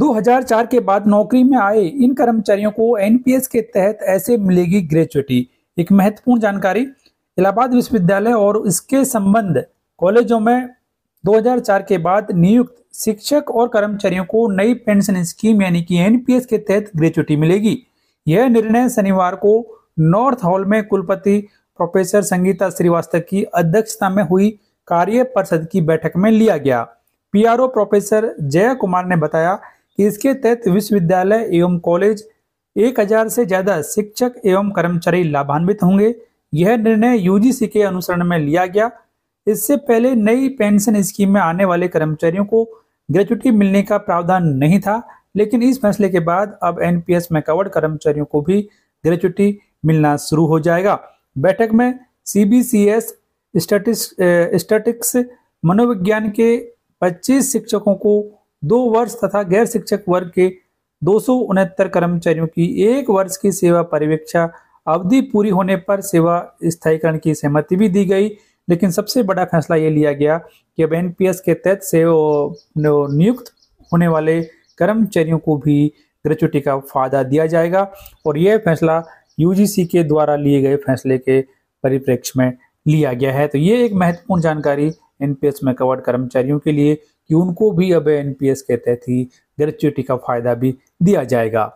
2004 के बाद नौकरी में आए इन कर्मचारियों को एनपीएस के तहत ऐसे मिलेगी ग्रेचुटी एक महत्वपूर्ण जानकारी इलाहाबाद विश्वविद्यालय और इसके संबंध कॉलेजों में 2004 के बाद नियुक्त शिक्षक और कर्मचारियों को नई पेंशन स्कीम यानी कि एनपीएस के तहत ग्रेचुटी मिलेगी यह निर्णय शनिवार को नॉर्थ हॉल में कुलपति प्रोफेसर संगीता श्रीवास्तव की अध्यक्षता में हुई कार्य परिषद की बैठक में लिया गया पीआरओ प्रोफेसर जय कुमार ने बताया इसके तहत विश्वविद्यालय एवं कॉलेज एक हजार से ज्यादा शिक्षक एवं कर्मचारी लाभान्वित होंगे यह निर्णय यूजीसी के अनुसरण में लिया गया इससे पहले नई पेंशन स्कीम में आने वाले कर्मचारियों को ग्रेचुटी मिलने का प्रावधान नहीं था लेकिन इस फैसले के बाद अब एनपीएस में कवर्ड कर्मचारियों को भी ग्रेचुटी मिलना शुरू हो जाएगा बैठक में सीबीसीएस स्टैटिक्स मनोविज्ञान के 25 शिक्षकों को दो वर्ष तथा गैर शिक्षक वर्ग के दो कर्मचारियों की एक वर्ष की सेवा परिवेक्षा अवधि पूरी होने पर सेवा स्थायीकरण की सहमति भी दी गई लेकिन सबसे बड़ा फैसला ये लिया गया कि अब एनपीएस के तहत से नियुक्त होने वाले कर्मचारियों को भी ग्रेचुटी का फायदा दिया जाएगा और यह फैसला यूजीसी के द्वारा लिए गए फैसले के परिप्रेक्ष्य में लिया गया है तो ये एक महत्वपूर्ण जानकारी एनपीएस में कवर्ड कर्मचारियों के लिए कि उनको भी अब एनपीएस के तहत ही ग्रेचुटी का फायदा भी दिया जाएगा